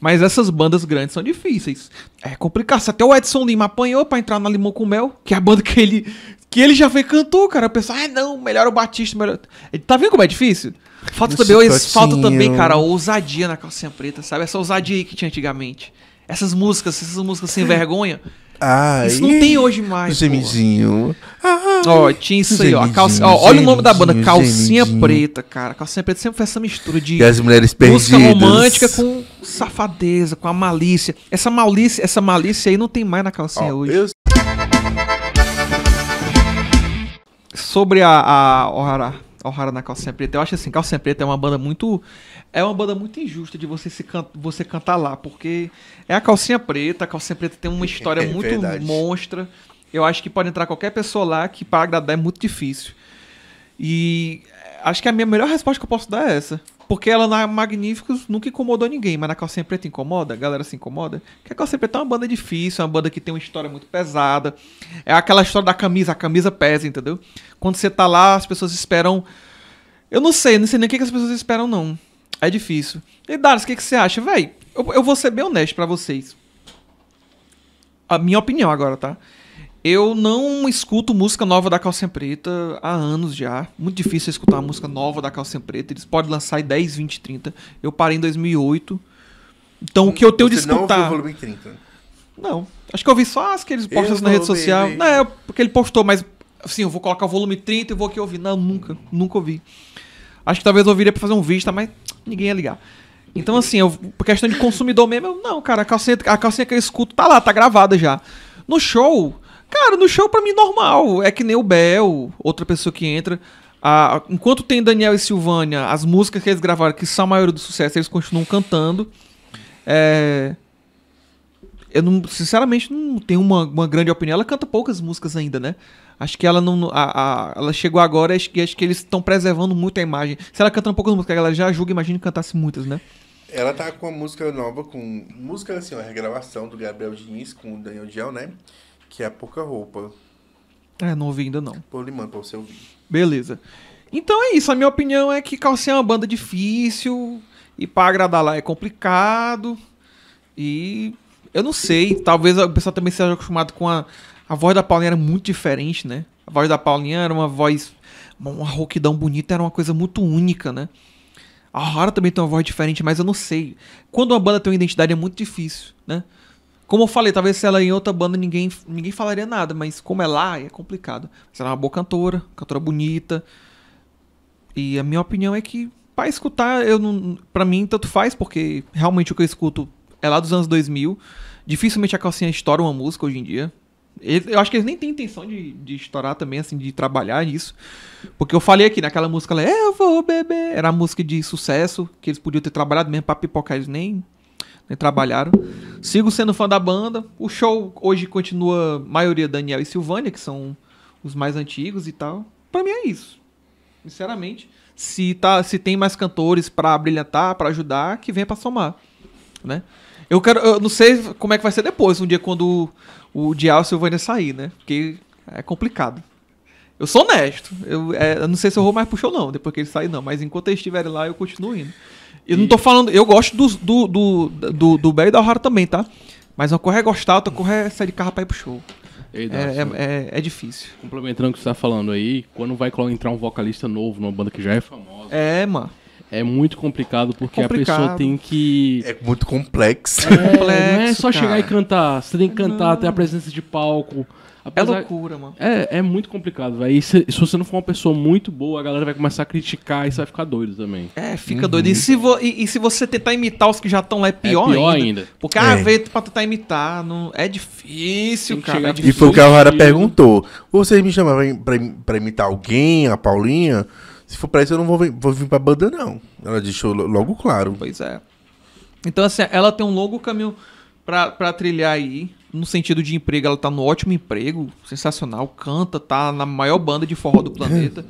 Mas essas bandas grandes são difíceis. É complicado. Se até o Edson Lima apanhou pra entrar na Limão com Mel, que é a banda que ele, que ele já foi cantor, cara. O pessoal, ah, não, melhor o Batista, melhor. Tá vendo como é difícil? Falta também, assim, falta também, cara, ousadia na calcinha preta, sabe? Essa ousadia aí que tinha antigamente. Essas músicas, essas músicas sem vergonha. Ai, isso não tem hoje mais. Gemidinho. Ai, oh tinha isso aí, ó. Calcinha, ó olha o nome da banda, Calcinha gemidinho. Preta, cara. Calcinha Preta sempre foi essa mistura de e as mulheres música romântica com safadeza, com a malícia. Essa malícia, essa malícia aí não tem mais na calcinha hoje. Sobre a, a, a O'Hara na calcinha preta. Eu acho assim, calcinha preta é uma banda muito é uma banda muito injusta de você se can, você cantar lá, porque é a calcinha preta, a calcinha preta tem uma é história é muito verdade. monstra. Eu acho que pode entrar qualquer pessoa lá que para agradar é muito difícil. E eh, acho que a minha melhor resposta que eu posso dar é essa. Porque ela na Magníficos nunca incomodou ninguém, mas na Calcinha Preta incomoda, a galera se incomoda. Porque a Calcinha Preta é uma banda difícil, é uma banda que tem uma história muito pesada. É aquela história da camisa, a camisa pesa, entendeu? Quando você tá lá, as pessoas esperam. Eu não sei, não sei nem o que, que as pessoas esperam, não. É difícil. E Darius, o que, que você acha? Véi, eu, eu vou ser bem honesto para vocês. A minha opinião agora, tá? Eu não escuto música nova da Calcinha Preta há anos já. Muito difícil escutar uma música nova da Calcinha Preta. Eles podem lançar em 10, 20, 30. Eu parei em 2008. Então, o que eu tenho Você de escutar... não ouviu o volume 30? Não. Acho que eu vi só as que eles postam na rede social. Não, é porque ele postou, mas... Assim, eu vou colocar o volume 30 e vou aqui ouvir. Não, nunca. Nunca ouvi. Acho que talvez eu ouviria pra fazer um vídeo, tá? Mas ninguém ia ligar. Então, assim, eu, por questão de consumidor mesmo, eu, não, cara, a calcinha, a calcinha que eu escuto tá lá, tá gravada já. No show, Cara, no show para mim é normal. É que nem o Bel, outra pessoa que entra. Ah, enquanto tem Daniel e Silvânia, as músicas que eles gravaram, que são a maioria do sucesso, eles continuam cantando. É... Eu não, sinceramente não tenho uma, uma, grande opinião. Ela canta poucas músicas ainda, né? Acho que ela não. A, a, ela chegou agora e acho, acho que eles estão preservando muito a imagem. Se ela canta poucas músicas, ela já julga, imagina que cantasse muitas, né? Ela tá com uma música nova, com. Música assim, uma regravação do Gabriel Diniz com o Daniel Gel, né? que é pouca roupa. É, não ouvi ainda não. Pô, lhe mando pra você ouvir. Beleza. Então é isso. A minha opinião é que Calcinha é uma banda difícil. E pra agradar lá é complicado. E eu não sei. Talvez o pessoal também seja acostumado com a. A voz da Paulinha era muito diferente, né? A voz da Paulinha era uma voz. Uma rouquidão bonita, era uma coisa muito única, né? A Rara também tem uma voz diferente, mas eu não sei. Quando uma banda tem uma identidade é muito difícil, né? Como eu falei, talvez se ela é em outra banda ninguém, ninguém falaria nada, mas como é lá, é complicado. Mas ela é uma boa cantora, cantora bonita. E a minha opinião é que para escutar, eu não, pra mim tanto faz, porque realmente o que eu escuto é lá dos anos 2000. Dificilmente a calcinha estoura uma música hoje em dia. eu acho que eles nem têm intenção de, de estourar também, assim, de trabalhar nisso. Porque eu falei aqui naquela música lá, Eu Vou Beber, era a música de sucesso, que eles podiam ter trabalhado mesmo pra pipocar, eles nem né, trabalharam. Sigo sendo fã da banda. O show hoje continua maioria Daniel e Silvânia, que são os mais antigos e tal. Para mim é isso. Sinceramente, se tá, se tem mais cantores para brilhantar, para ajudar, que venha para somar, né? Eu quero, eu não sei como é que vai ser depois, um dia quando o, o Dial Silvânia sair, né? Porque é complicado. Eu sou honesto. Eu, é, eu, não sei se eu vou mais pro show, não, depois que ele sair, não. Mas enquanto eles estiverem lá, eu continuo indo. Eu e... não tô falando. Eu gosto do, do, do, do Bel e da O'Hara também, tá? Mas uma correr é gostar, outra correr é sair de carro pra ir pro show. É, é, é, é, difícil. Complementando o que você tá falando aí, quando vai entrar um vocalista novo numa banda que já é famosa. É, mano. É muito complicado porque é complicado. a pessoa tem que. É muito complexo. É, complexo, não é só cara. chegar e cantar. Você tem que cantar, não. ter a presença de palco, Apesar... É loucura, mano. É, é muito complicado, velho. Se, se, você não for uma pessoa muito boa, a galera vai começar a criticar e você vai ficar doido também. É, fica uhum. doido. E uhum. se, vo... e, e, se você tentar imitar os que já estão lá, é pior, é pior ainda. ainda. Porque, ah, é. ah, veio pra tentar imitar, não... é difícil, cara. É difícil. E foi o que a Rara perguntou. Vocês me chamavam pra, pra imitar alguém, a Paulinha? Se for pra isso, eu não vou vir, vou vir pra banda, não. Ela deixou logo claro. Pois é. Então, assim, ela tem um longo caminho pra, pra trilhar aí no sentido de emprego, ela tá no ótimo emprego, sensacional, canta, tá na maior banda de forró do é. planeta.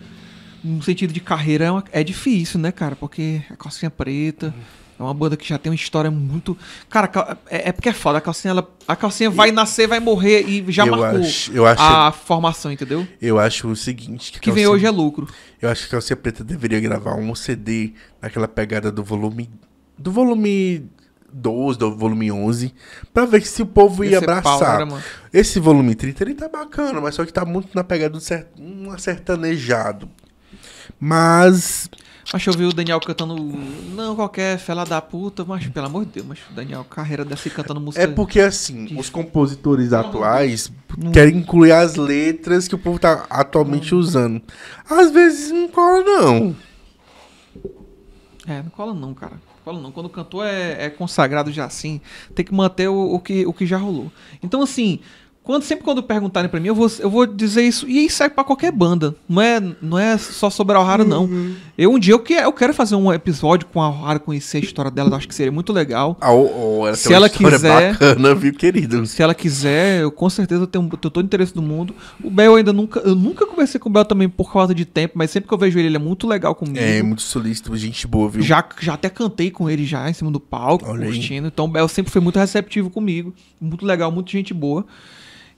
No sentido de carreira é, uma, é difícil, né, cara? Porque é calcinha preta, é uma banda que já tem uma história muito. Cara, é, é porque é foda. A calcinha, ela, a calcinha vai nascer, vai morrer e já marcou acho, eu acho, a formação, entendeu? Eu acho o seguinte: que, que calcinha, vem hoje é lucro. Eu acho que a calcinha preta deveria gravar um CD naquela pegada do volume. Do volume 12, do volume 11, pra ver se o povo ia Esse abraçar. Esse volume 30, ele tá bacana, mas só que tá muito na pegada de um sertanejado. Mas... Mas eu vi o Daniel cantando. Não, qualquer fela da puta, mas pelo amor de Deus, mas o Daniel Carreira deve ser cantando é música. É porque assim, os compositores atuais não. querem incluir as letras que o povo tá atualmente não. usando. Às vezes não cola, não. É, não cola não, cara falo não, quando o cantor é, é consagrado já assim, tem que manter o, o, que, o que já rolou. Então, assim, quando, sempre quando perguntarem para mim, eu vou, eu vou dizer isso. E isso serve pra qualquer banda. Não é, não é só sobre a O'Hara, uhum. não. Eu um dia eu, que, eu quero fazer um episódio com a O'Hara, conhecer a história dela. Eu acho que seria muito legal. Ah, ela se ela quiser. Bacana, viu, querido? Se ela quiser, eu com certeza tenho, tenho todo o interesse do mundo. O Bel ainda nunca. Eu nunca conversei com o Bel também por causa de tempo, mas sempre que eu vejo ele, ele é muito legal comigo. É, muito solícito, gente boa, viu? Já, já até cantei com ele já em cima do palco, Olha curtindo. Aí. Então o Bel sempre foi muito receptivo comigo. Muito legal, muito gente boa.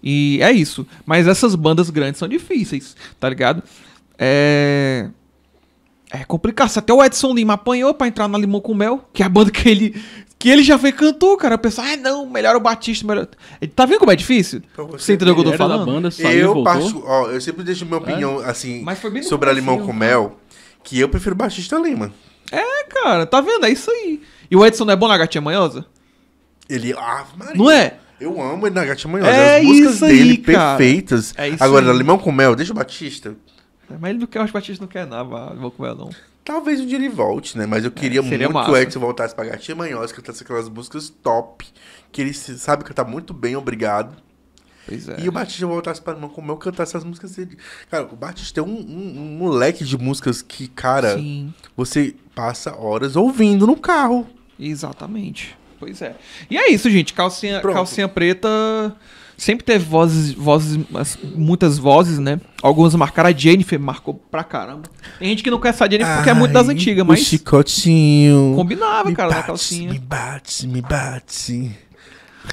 E é isso. Mas essas bandas grandes são difíceis, tá ligado? É. É complicado. até o Edson Lima apanhou pra entrar na Limão com Mel, que é a banda que ele, que ele já foi cantor, cara. O pessoal, ah, não, melhor o Batista, melhor. Tá vendo como é difícil? você, entendeu o que eu tô falando? Banda, saiu, eu voltou. passo, ó, eu sempre deixo minha é. opinião, é? assim, sobre a Limão com né? Mel, que eu prefiro Batista Lima. É, cara, tá vendo? É isso aí. E o Edson não é bom na gatinha manhosa? Ele, ah, Maria. Não é? Eu amo Ele na Gatinha Manhosa. É As músicas aí, dele cara. perfeitas. É isso Agora, aí. Limão com Mel, deixa o Batista. É, mas ele não quer, o Batista não quer nada, Limão com Mel, não. Talvez um dia ele volte, né? Mas eu é, queria é, muito que o Edson voltasse pra Gatinha Manhosa, cantasse aquelas músicas top, que ele sabe cantar muito bem, obrigado. Pois é. E o Batista voltasse pra limão com mel, cantasse essas músicas dele. Cara, o Batista é um, um, um moleque de músicas que, cara, Sim. você passa horas ouvindo no carro. Exatamente. Pois é. E é isso, gente. Calcinha, calcinha preta sempre teve vozes, vozes, muitas vozes, né? Algumas marcaram a Jennifer, marcou pra caramba. Tem gente que não quer essa Jennifer Ai, porque é muito das antigas, mas. O chicotinho. Combinava, cara, bate, na calcinha. Me bate, me bate.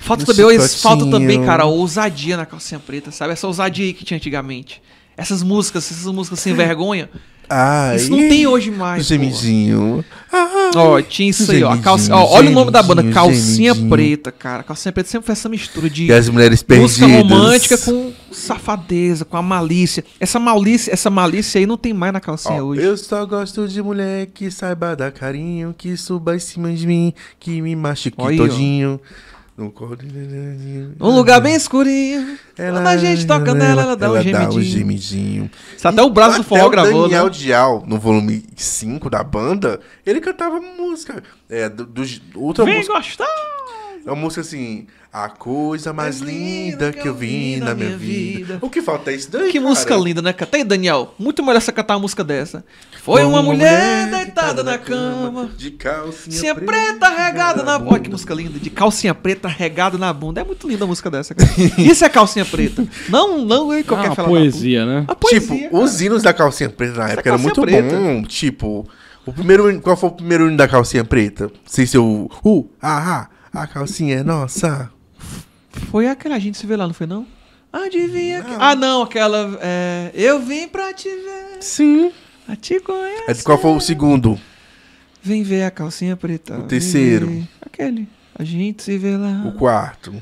Falta também, chicotinho. falta também, cara, ousadia na calcinha preta, sabe? Essa ousadia aí que tinha antigamente. Essas músicas, essas músicas sem vergonha. Ai, Isso não tem hoje mais. gemizinho. Porra. Ó, tinha isso aí, ó. Calcinha, ó olha o nome da banda, Calcinha Preta, cara. Calcinha Preta sempre foi essa mistura de e as mulheres música romântica com safadeza, com a malícia. Essa malícia, essa malícia aí não tem mais na calcinha ó, hoje. Eu só gosto de mulher que saiba dar carinho, que suba em cima de mim, que me machuque aí, todinho. Ó. Um lugar bem escurinho. Ela, Mas a gente toca nela, ela, dá ela um gemidinho. Dá um gemidinho. Isso até o braço do forró gravou, O Daniel né? Dial, no volume 5 da banda, ele cantava música. É, do, do outra Vem música. gostar! É uma música assim. A coisa é mais linda que eu vi na minha vida. O que falta é isso daí? Que cara? música linda, né? Tem, Daniel? Muito melhor você cantar uma música dessa. Foi uma, uma mulher, mulher deitada na cama, De calcinha preta, preta regada na bunda. Olha que música linda. De calcinha preta regada na bunda. É muito linda a música dessa, cara. isso é calcinha preta. Não, não é qualquer ah, a Poesia, né? A poesia, tipo, cara. os hinos da calcinha preta na época eram muito preta. bom. Tipo. O primeiro, qual foi o primeiro hino da calcinha preta? Sem ser o. Uh, ah, ah. A calcinha é nossa. Foi aquela, a gente se vê lá, não foi não? Adivinha. Não. Que... Ah, não, aquela. É... Eu vim pra te ver. Sim. A te conhecer. É qual foi o segundo? Vem ver a calcinha preta. O terceiro. Aquele. A gente se vê lá. O quarto.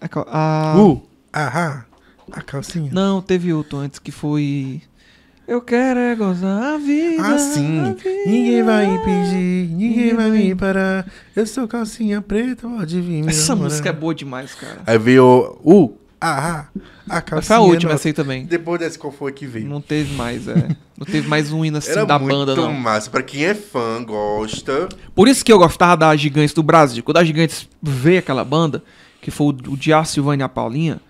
A. Cal... a... Uh, A calcinha. Não, teve outro antes que foi. Eu quero é gozar a vida. Assim, a vida. ninguém vai impedir, ninguém, ninguém vai me parar. Eu sou calcinha preta, pode vir. Essa namorar. música é boa demais, cara. Aí veio o. Uh, ah, a calcinha. foi a última, essa aí também. Depois dessa, qual foi que veio? Não teve mais, é. Não teve mais um hino assim Era da banda, não. muito massa. Pra quem é fã, gosta. Por isso que eu gostava da Gigantes do Brasil. Quando a Gigantes veio aquela banda, que foi o, o Diá Silvânia e a Paulinha,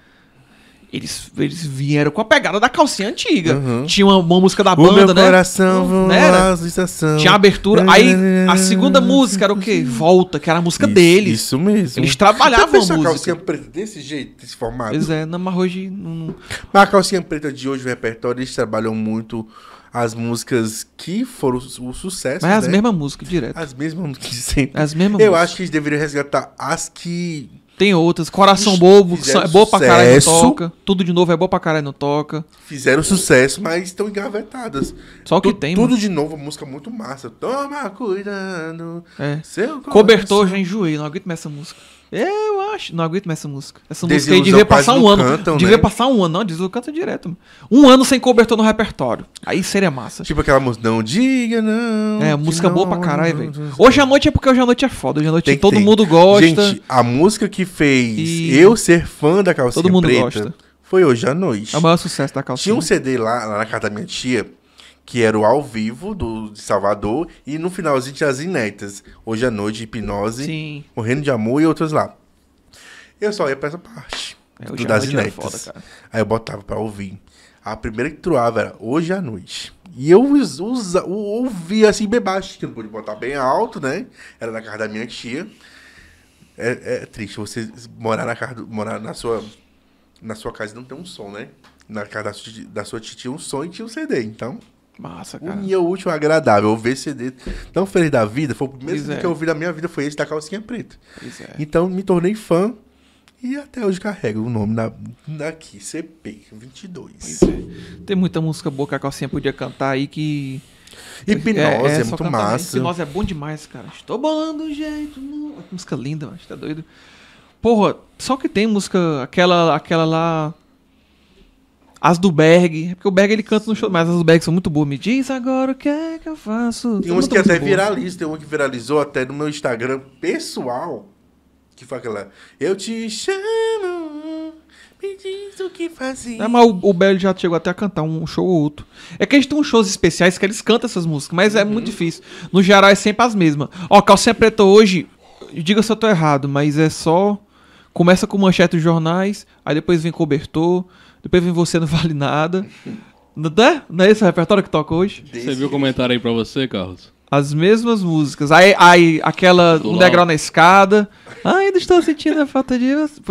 eles, eles vieram com a pegada da calcinha antiga. Uhum. Tinha uma, uma, música da banda, o meu né? Coração, né? Era. Tinha abertura. Aí a segunda música era o quê? Volta, que era a música isso, deles. Isso mesmo. Eles trabalhavam Você a música. calcinha preta desse jeito, desse formato? Pois é, não, mas hoje. Não... Mas a calcinha preta de hoje, o repertório, eles trabalham muito as músicas que foram o sucesso. Mas é as né? mesmas músicas, direto. As mesmas músicas de sempre. As mesmas Eu músicas. acho que eles deveriam resgatar as que tem outras. Coração Ixi, Bobo, que é boa pra caralho não toca. Tudo de novo é boa pra caralho não toca. Fizeram sucesso, mas estão engavetadas. Só que tu, tem, Tudo mano. de novo, música muito massa. Toma cuidado. É. Seu cobertor, já enjoei, não aguento mais essa música. É, eu acho. Não aguento mais essa música. Essa Desilusão música aí devia passar um ano. Cantam, devia né? passar um ano. Não, o canta direto. Um ano sem cobertor no repertório. Aí seria massa. Tipo aquela música, não diga não. É, música não, boa pra caralho, velho. Hoje à noite é porque hoje à noite é foda. Hoje à noite tem, todo mundo gosta. Gente, a música que fez e... eu ser fã da calcinha todo mundo preta gosta. foi hoje à noite. É o maior sucesso da calcinha. Tinha um CD lá, lá na casa da minha tia que era o ao vivo do de Salvador, e no finalzinho tinha as inéditas. Hoje à noite, hipnose, Sim. Morrendo de Amor e outros lá. Eu só ia pra essa parte. Eu do das inéditas. Foda, Aí eu botava pra ouvir. A primeira que troava era hoje à noite. E eu usa, ouvia assim bebaixo, que não pude botar bem alto, né? Era na casa da minha tia. É, é triste você morar na casa, morar na sua, na sua casa e não ter um som, né? Na casa da sua, da sua tia tinha um som e tinha um CD, então. Massa, cara. Minha último agradável, o VCD. Tão feliz da vida, foi o primeiro é. que eu ouvi da minha vida, foi esse da calcinha preta. é. Então me tornei fã e até hoje carrego o nome na, daqui, CP22. É. Tem muita música boa que a calcinha podia cantar aí que. Hipnose é, é, é muito né? massa. Hipnose é bom demais, cara. Estou bolando gente. Música linda, mas tá doido. Porra, só que tem música, aquela, aquela lá. As do Berg, é porque o Berg ele canta no show, mas as do Berg são muito boas. Me diz agora o que é que eu faço. Tem umas que até viralizam, tem uma que viralizou até no meu Instagram pessoal. Que foi aquela. Eu te chamo, me diz o que fazer. É, mas o, o Berg já chegou até a cantar um show ou outro. É que a gente tem uns shows especiais que eles cantam essas músicas, mas uhum. é muito uhum. difícil. No geral é sempre as mesmas. Ó, Calcinha Preta hoje, diga se eu tô errado, mas é só. Começa com manchete dos jornais, aí depois vem cobertor. Depois vem você, não vale nada. Não é? Não é esse o repertório que toca hoje? Você viu o comentário aí pra você, Carlos? As mesmas músicas. Aí, aí aquela Do um degrau na escada. Ah, ainda estou sentindo a falta de.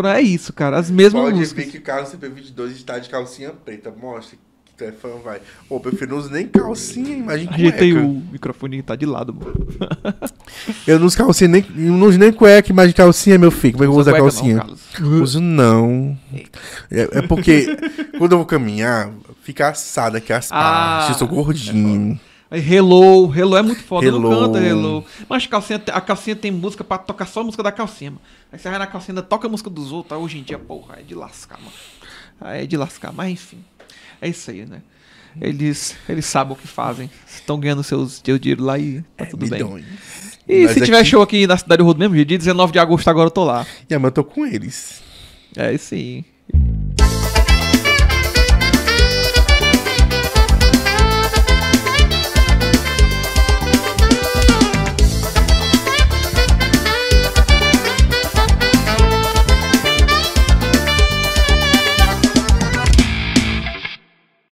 É isso, cara. As mesmas Pode músicas. Pode ver que o Carlos CP22 está de calcinha preta. Mostra Stefan vai. Ô, prefiro não usar nem calcinha, imagina cueca. Ajeitei o microfone que tá de lado, mano. Eu não uso calcinha, nem, não uso nem cueca, imagina calcinha, meu filho. Como é que eu vou usar calcinha? Não, uso não. É, é, porque quando eu vou caminhar, fica assada aqui as ah, partes, eu sou é gordinho. É Hello, Hello é muito foda, hello. não canta é Hello. Mas a calcinha, a calcinha tem música pra tocar só a música da calcinha, mano. Aí você vai na calcinha, toca a música dos outros, hoje em dia, porra, é de lascar, mano. Aí é de lascar, mas enfim. É isso aí, né? Eles, eles sabem o que fazem. Estão ganhando seus, seu dinheiro lá e tá é, tudo bem. E Mas se tiver aqui... show aqui na Cidade do Rodo mesmo dia, 19 de agosto agora eu tô lá. Yeah, é, mas eu tô com eles. É, sim.